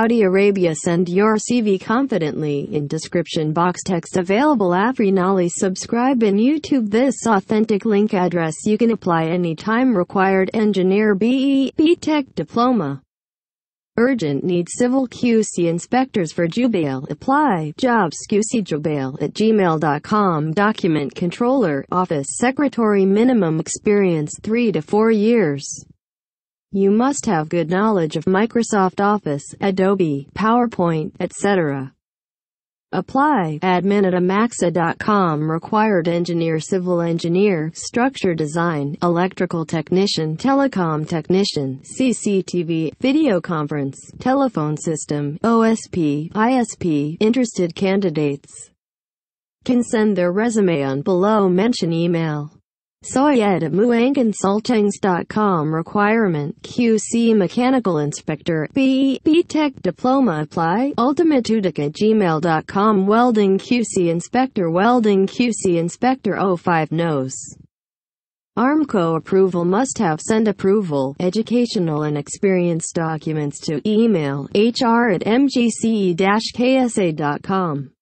Saudi Arabia send your CV confidently in description box text available Afrinali, Nali subscribe in YouTube this authentic link address you can apply any time. required engineer BE Tech diploma urgent need civil QC inspectors for Jubail apply jobs QC Jubail at gmail.com document controller office secretary minimum experience 3 to 4 years you must have good knowledge of Microsoft Office, Adobe, PowerPoint, etc. Apply admin at amaxa.com required engineer civil engineer structure design electrical technician telecom technician CCTV video conference telephone system OSP ISP interested candidates can send their resume on below mention email Soyed at muangconsultings.com Requirement QC Mechanical Inspector B. B. Tech Diploma Apply Ultimatudic gmail.com Welding QC Inspector Welding QC Inspector 05 Nose Armco approval must have send approval, educational and experience documents to email hr at mgce-ksa.com.